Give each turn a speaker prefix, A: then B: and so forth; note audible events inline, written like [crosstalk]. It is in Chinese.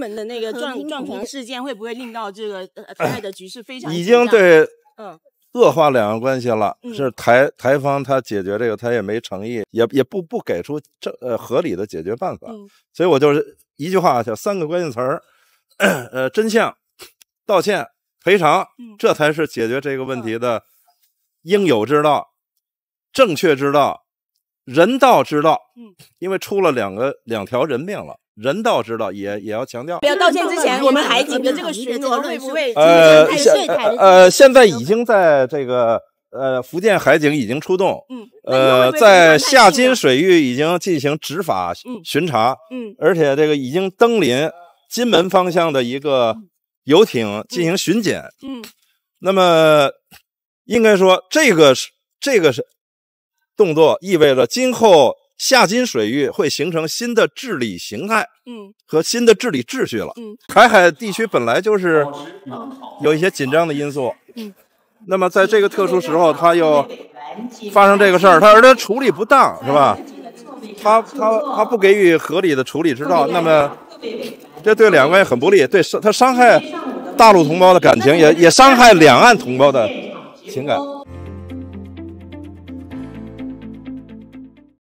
A: 门的那个撞撞船事件会不会令到这个 [clears throat] 台的局势非常？已经对，嗯，恶化两岸关系了。是台台方他解决这个他也没诚意，也也不不给出正呃合理的解决办法。所以我就是一句话，叫三个关键词儿，[clears throat] 呃，真相、道歉、赔偿，这才是解决这个问题的应有之道、正确之道、人道之道。嗯，因为出了两个两条人命了。人道之道也也要强调。不要道歉之前，我们海警的这个巡逻队不会呃现呃现在已经在这个呃福建海警已经出动，嗯呃在下金水域已经进行执法巡查，嗯而且这个已经登临金门方向的一个游艇进行巡检，嗯那么应该说这个是这个是动作意味着今后。下金水域会形成新的治理形态，嗯，和新的治理秩序了。嗯，台海地区本来就是有一些紧张的因素，嗯，那么在这个特殊时候，他又发生这个事儿，他而且处理不当是吧？他他他不给予合理的处理之道，那么这对两岸很不利，对，伤他伤害大陆同胞的感情，也也伤害两岸同胞的情感。